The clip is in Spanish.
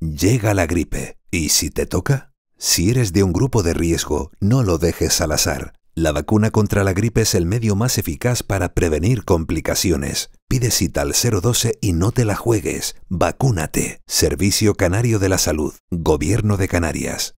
Llega la gripe. ¿Y si te toca? Si eres de un grupo de riesgo, no lo dejes al azar. La vacuna contra la gripe es el medio más eficaz para prevenir complicaciones. Pide cita al 012 y no te la juegues. Vacúnate. Servicio Canario de la Salud. Gobierno de Canarias.